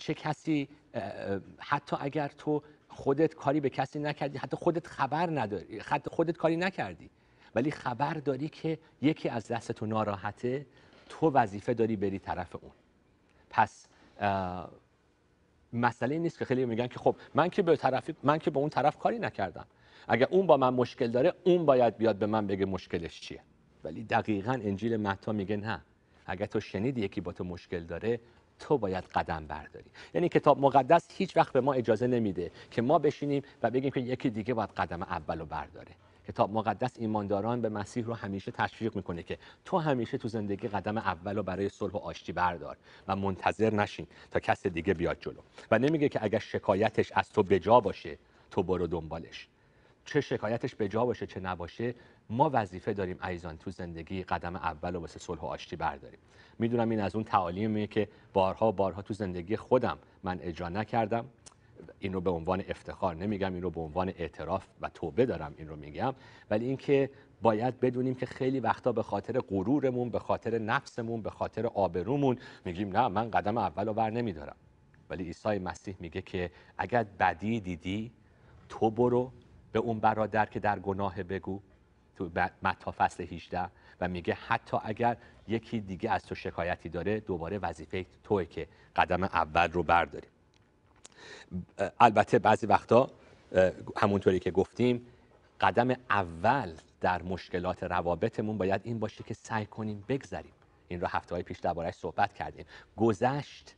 چه کسی حتی اگر تو خودت کاری به کسی نکردی حتی خودت خبر نداری حتی خودت کاری نکردی ولی خبر داری که یکی از دست تو ناراحته تو وظیفه داری بری طرف اون پس مسئله نیست که خیلی میگن که خب من که به طرف من که به اون طرف کاری نکردم اگر اون با من مشکل داره اون باید بیاد به من بگه مشکلش چیه ولی دقیقا انجیل متا میگه نه اگر تو شنیدی یکی با تو مشکل داره تو باید قدم برداری یعنی کتاب مقدس هیچ وقت به ما اجازه نمیده که ما بشینیم و بگیم که یکی دیگه باید قدم اولو برداره کتاب مقدس ایمانداران به مسیح رو همیشه تشویق میکنه که تو همیشه تو زندگی قدم اول رو برای صلح و آشتی بردار و منتظر نشین تا کس دیگه بیاد جلو و نمیگه که اگر شکایتش از تو بجا باشه تو برو دنبالش چه شکایتش بجا باشه چه نباشه ما وظیفه داریم ایزان تو زندگی قدم اول و واسه صلح و آشتی برداریم میدونم این از اون تعالیمیه که بارها بارها تو زندگی خودم من اجرا نکردم این رو به عنوان افتخار نمیگم این رو به عنوان اعتراف و توبه دارم این رو میگم ولی اینکه باید بدونیم که خیلی وقتا به خاطر غرورمون به خاطر نفسمون به خاطر آبرومون میگیم نه من قدم اول رو بر نمیدارم ولی عیسی مسیح میگه که اگر بدی دیدی تو برو به اون برادر که در گناه بگو تو متا فصل 18 و میگه حتی اگر یکی دیگه از تو شکایتی داره دوباره وظیفه توه که قدم اول رو برداری البته بعضی وقتا همونطوری که گفتیم قدم اول در مشکلات روابطمون باید این باشه که سعی کنیم بگذریم این رو هفته های پیش دربارهش صحبت کردیم گذشت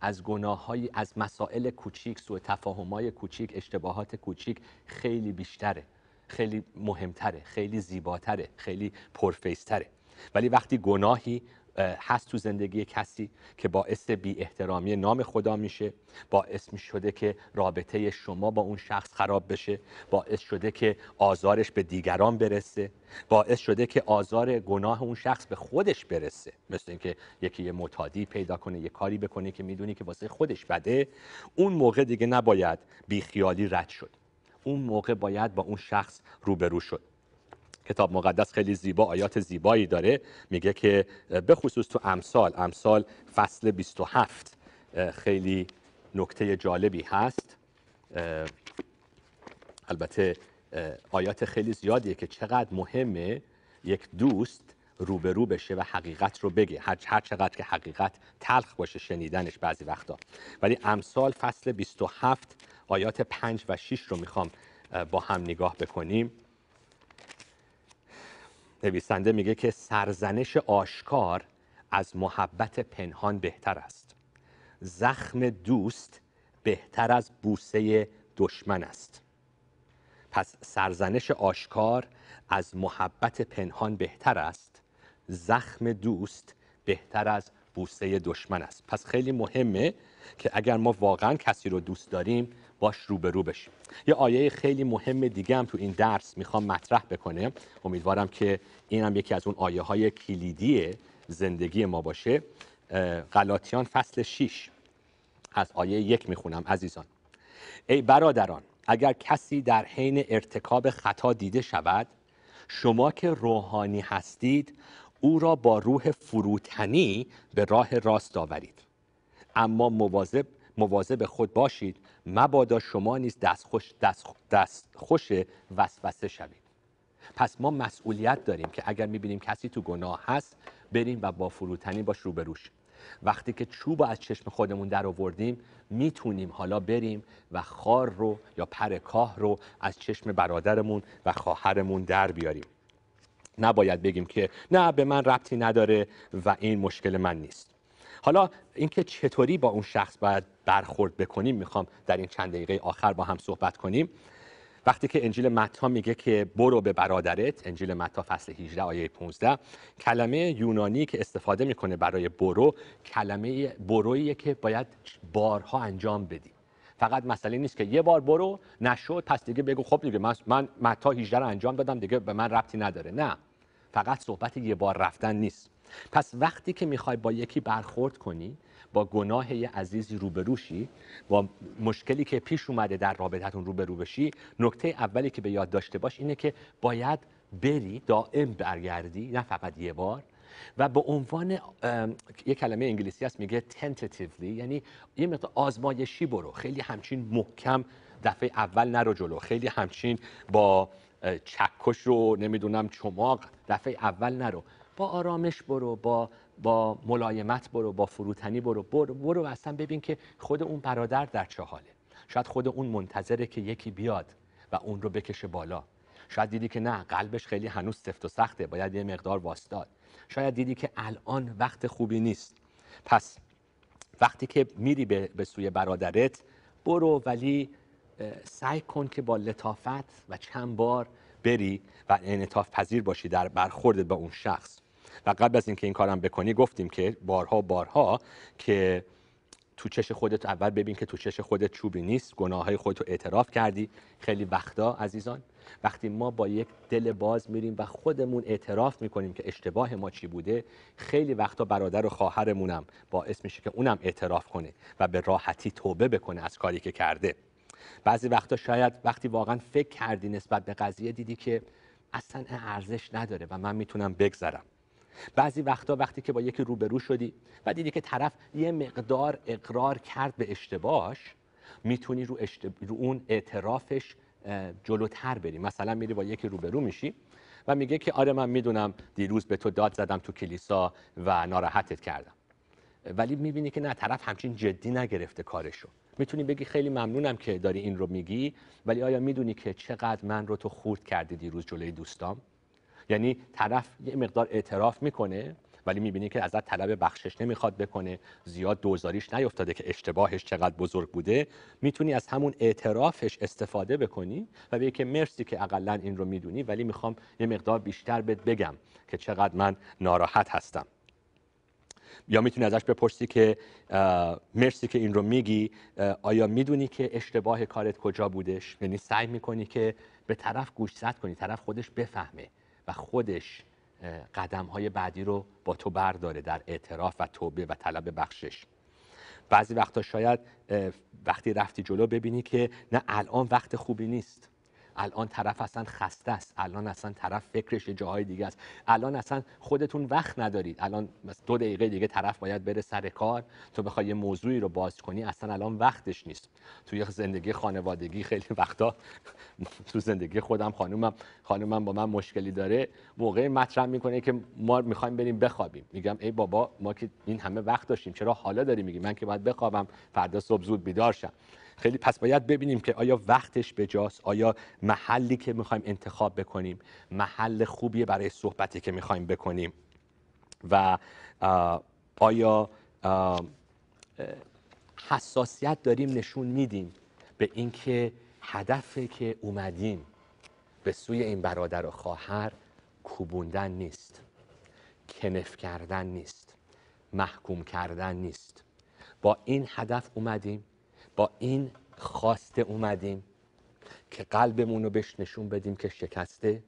از گناه های، از مسائل کوچیک سوء تفاهم های کوچیک اشتباهات کوچیک خیلی بیشتره خیلی مهمتره خیلی زیباتره خیلی پرفیستره ولی وقتی گناهی هست تو زندگی کسی که باعث بی احترامی نام خدا میشه باعث می شده که رابطه شما با اون شخص خراب بشه باعث شده که آزارش به دیگران برسه باعث شده که آزار گناه اون شخص به خودش برسه مثل اینکه یکی یه متادی پیدا کنه یه کاری بکنه که میدونی که واسه خودش بده اون موقع دیگه نباید خیالی رد شد اون موقع باید با اون شخص روبرو شد کتاب مقدس خیلی زیبا آیات زیبایی داره میگه که به خصوص تو امثال امثال فصل 27 خیلی نکته جالبی هست البته آیات خیلی زیادیه که چقدر مهمه یک دوست روبرو بشه و حقیقت رو بگه هر, هر چقدر که حقیقت تلخ باشه شنیدنش بعضی وقتا ولی امثال فصل 27 آیات پنج و 6 رو میخوام با هم نگاه بکنیم نویسنده میگه که سرزنش آشکار از محبت پنهان بهتر است زخم دوست بهتر از بوسه دشمن است پس سرزنش آشکار از محبت پنهان بهتر است زخم دوست بهتر از بوسه دشمن است پس خیلی مهمه که اگر ما واقعا کسی رو دوست داریم باش روبرو بشیم یه آیه خیلی مهم دیگه هم تو این درس میخوام مطرح بکنه امیدوارم که این هم یکی از اون آیه های کلیدی زندگی ما باشه غلاطیان فصل 6 از آیه یک میخونم عزیزان ای برادران اگر کسی در حین ارتکاب خطا دیده شود شما که روحانی هستید او را با روح فروتنی به راه راست آورید اما مواظب مواظب خود باشید مبادا شما نیز خوش, دست, دست خوش وسوسه شوید پس ما مسئولیت داریم که اگر میبینیم کسی تو گناه هست بریم و با فروتنی باش روبروش وقتی که چوب از چشم خودمون در آوردیم میتونیم حالا بریم و خار رو یا پر کاه رو از چشم برادرمون و خواهرمون در بیاریم نباید بگیم که نه به من ربطی نداره و این مشکل من نیست حالا اینکه چطوری با اون شخص باید برخورد بکنیم میخوام در این چند دقیقه آخر با هم صحبت کنیم وقتی که انجیل متا میگه که برو به برادرت انجیل متا فصل 18 آیه 15 کلمه یونانی که استفاده میکنه برای برو کلمه برویه که باید بارها انجام بدی فقط مسئله نیست که یه بار برو نشد پس دیگه بگو خب دیگه من من متا 18 رو انجام دادم دیگه به من ربطی نداره نه فقط صحبت یه بار رفتن نیست پس وقتی که میخوای با یکی برخورد کنی با گناه یه عزیزی روبروشی با مشکلی که پیش اومده در رابطتون روبرو بشی نکته اولی که به یاد داشته باش اینه که باید بری دائم برگردی نه فقط یه بار و به عنوان یه کلمه انگلیسی هست میگه tentatively یعنی یه مقدار آزمایشی برو خیلی همچین محکم دفعه اول نرو جلو خیلی همچین با چکش رو نمیدونم چماق دفعه اول نرو با آرامش برو با با ملایمت برو با فروتنی برو برو, و اصلا ببین که خود اون برادر در چه حاله شاید خود اون منتظره که یکی بیاد و اون رو بکشه بالا شاید دیدی که نه قلبش خیلی هنوز سفت و سخته باید یه مقدار واسداد شاید دیدی که الان وقت خوبی نیست پس وقتی که میری به, سوی برادرت برو ولی سعی کن که با لطافت و چند بار بری و انعطاف پذیر باشی در برخوردت با اون شخص و قبل از اینکه این کارم بکنی گفتیم که بارها بارها که تو چش خودت اول ببین که تو چش خودت چوبی نیست گناههای خودت رو اعتراف کردی خیلی وقتا عزیزان وقتی ما با یک دل باز میریم و خودمون اعتراف میکنیم که اشتباه ما چی بوده خیلی وقتا برادر و خواهرمونم باعث میشه که اونم اعتراف کنه و به راحتی توبه بکنه از کاری که کرده بعضی وقتا شاید وقتی واقعا فکر کردی نسبت به قضیه دیدی که اصلا ارزش نداره و من میتونم بگذرم بعضی وقتا وقتی که با یکی روبرو شدی و دیدی که طرف یه مقدار اقرار کرد به اشتباهش میتونی رو, اشتب... رو اون اعترافش جلوتر بری مثلا میری با یکی روبرو میشی و میگه که آره من میدونم دیروز به تو داد زدم تو کلیسا و ناراحتت کردم ولی میبینی که نه طرف همچین جدی نگرفته کارشو میتونی بگی خیلی ممنونم که داری این رو میگی ولی آیا میدونی که چقدر من رو تو خورد کردی دیروز جلوی دوستام یعنی طرف یه مقدار اعتراف میکنه ولی میبینی که ازت طلب بخشش نمیخواد بکنه زیاد دوزاریش نیفتاده که اشتباهش چقدر بزرگ بوده میتونی از همون اعترافش استفاده بکنی و بگی که مرسی که اقلا این رو میدونی ولی میخوام یه مقدار بیشتر بهت بگم که چقدر من ناراحت هستم یا میتونی ازش بپرسی که مرسی که این رو میگی آیا میدونی که اشتباه کارت کجا بودش یعنی سعی میکنی که به طرف گوشزد کنی طرف خودش بفهمه خودش قدم های بعدی رو با تو برداره در اعتراف و توبه و طلب بخشش بعضی وقتا شاید وقتی رفتی جلو ببینی که نه الان وقت خوبی نیست الان طرف اصلا خسته است الان اصلا طرف فکرش یه جاهای دیگه است الان اصلا خودتون وقت ندارید الان دو دقیقه دیگه طرف باید بره سر کار تو بخوای یه موضوعی رو باز کنی اصلا الان وقتش نیست توی زندگی خانوادگی خیلی وقتا تو زندگی خودم خانومم خانومم با من مشکلی داره موقع مطرح میکنه که ما میخوایم بریم بخوابیم میگم ای بابا ما که این همه وقت داشتیم چرا حالا داری میگی من که باید بخوابم فردا صبح زود بیدار شم خیلی پس باید ببینیم که آیا وقتش بجاست آیا محلی که میخوایم انتخاب بکنیم محل خوبی برای صحبتی که میخوایم بکنیم و آیا حساسیت داریم نشون میدیم به اینکه هدف که اومدیم به سوی این برادر و خواهر کوبوندن نیست کنف کردن نیست محکوم کردن نیست با این هدف اومدیم با این خواسته اومدیم که قلبمون رو بهش نشون بدیم که شکسته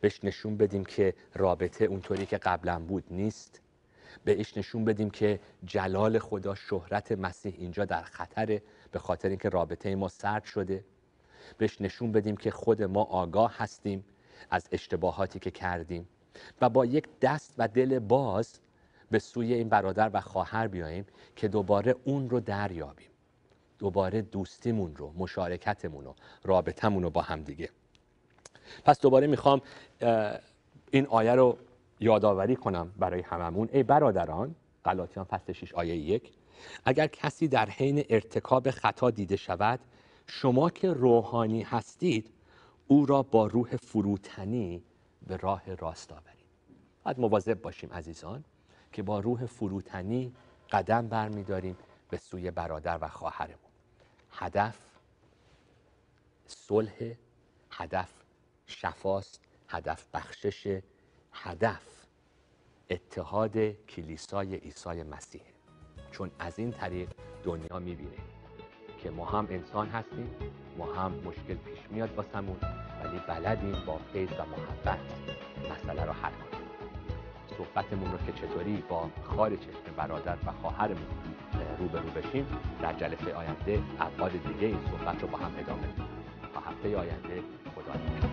بهش نشون بدیم که رابطه اونطوری که قبلا بود نیست بهش نشون بدیم که جلال خدا شهرت مسیح اینجا در خطره به خاطر اینکه رابطه ما سرد شده بهش نشون بدیم که خود ما آگاه هستیم از اشتباهاتی که کردیم و با یک دست و دل باز به سوی این برادر و خواهر بیاییم که دوباره اون رو دریابیم دوباره دوستیمون رو مشارکتمون رو رابطمون رو با هم دیگه پس دوباره میخوام این آیه رو یادآوری کنم برای هممون ای برادران غلاطیان فصل 6 آیه یک اگر کسی در حین ارتکاب خطا دیده شود شما که روحانی هستید او را با روح فروتنی به راه راست آورید باید مواظب باشیم عزیزان که با روح فروتنی قدم برمیداریم به سوی برادر و خواهرم. هدف صلح هدف شفاست هدف بخشش هدف اتحاد کلیسای عیسی مسیح چون از این طریق دنیا میبینه که ما هم انسان هستیم ما هم مشکل پیش میاد با سمون ولی بلدیم با فیض و محبت مسئله رو حل کنیم صحبتمون رو که چطوری با خار چشم برادر و خواهرمون رو بشیم در جلسه آینده ابعاد دیگه این صحبت رو با هم ادامه تا هفته آینده خدا نگهدار